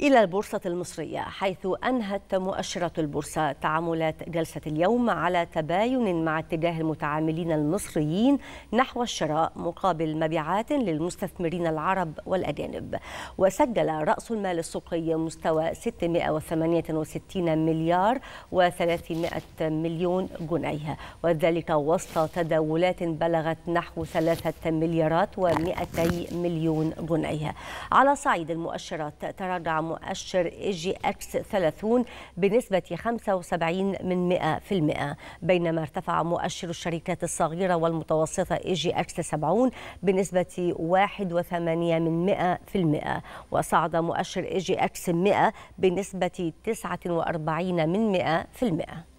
إلى البورصة المصرية حيث أنهت مؤشرة البورصة تعاملات جلسة اليوم على تباين مع اتجاه المتعاملين المصريين نحو الشراء مقابل مبيعات للمستثمرين العرب والأجانب وسجل رأس المال السوقي مستوى 668 مليار و300 مليون جنيه وذلك وسط تداولات بلغت نحو 3 مليارات و200 مليون جنيه على صعيد المؤشرات تراجع مؤشر اي جي اكس 30 بنسبة 75 من 100% بينما ارتفع مؤشر الشركات الصغيرة والمتوسطة اي جي اكس 70 بنسبة 1.8 من 100% وصعد مؤشر اي جي اكس 100 بنسبة 49 من 100%